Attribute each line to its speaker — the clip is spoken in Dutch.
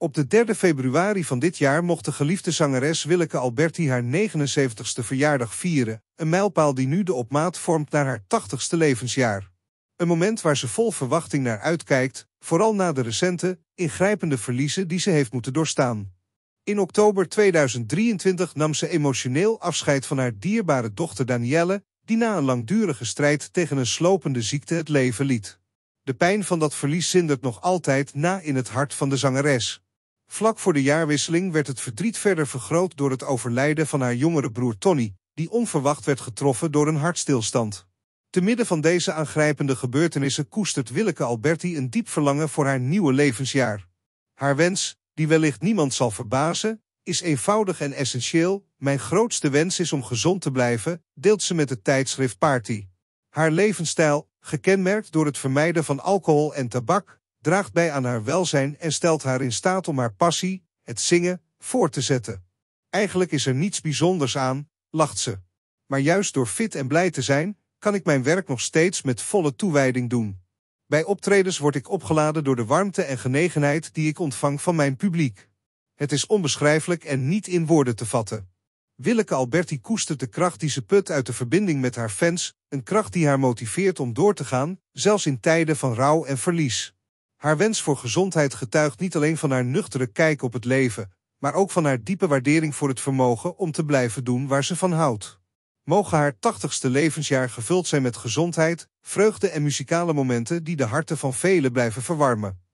Speaker 1: Op de 3 februari van dit jaar mocht de geliefde zangeres Willeke Alberti haar 79ste verjaardag vieren, een mijlpaal die nu de opmaat vormt naar haar 80ste levensjaar. Een moment waar ze vol verwachting naar uitkijkt, vooral na de recente, ingrijpende verliezen die ze heeft moeten doorstaan. In oktober 2023 nam ze emotioneel afscheid van haar dierbare dochter Danielle, die na een langdurige strijd tegen een slopende ziekte het leven liet. De pijn van dat verlies zindert nog altijd na in het hart van de zangeres. Vlak voor de jaarwisseling werd het verdriet verder vergroot door het overlijden van haar jongere broer Tony, die onverwacht werd getroffen door een hartstilstand. Te midden van deze aangrijpende gebeurtenissen koestert Willeke Alberti een diep verlangen voor haar nieuwe levensjaar. Haar wens, die wellicht niemand zal verbazen, is eenvoudig en essentieel. Mijn grootste wens is om gezond te blijven, deelt ze met het tijdschrift Party. Haar levensstijl, gekenmerkt door het vermijden van alcohol en tabak, draagt bij aan haar welzijn en stelt haar in staat om haar passie, het zingen, voor te zetten. Eigenlijk is er niets bijzonders aan, lacht ze. Maar juist door fit en blij te zijn, kan ik mijn werk nog steeds met volle toewijding doen. Bij optredens word ik opgeladen door de warmte en genegenheid die ik ontvang van mijn publiek. Het is onbeschrijfelijk en niet in woorden te vatten. Willeke Alberti koestert de kracht die ze put uit de verbinding met haar fans, een kracht die haar motiveert om door te gaan, zelfs in tijden van rouw en verlies. Haar wens voor gezondheid getuigt niet alleen van haar nuchtere kijk op het leven, maar ook van haar diepe waardering voor het vermogen om te blijven doen waar ze van houdt. Mogen haar tachtigste levensjaar gevuld zijn met gezondheid, vreugde en muzikale momenten die de harten van velen blijven verwarmen.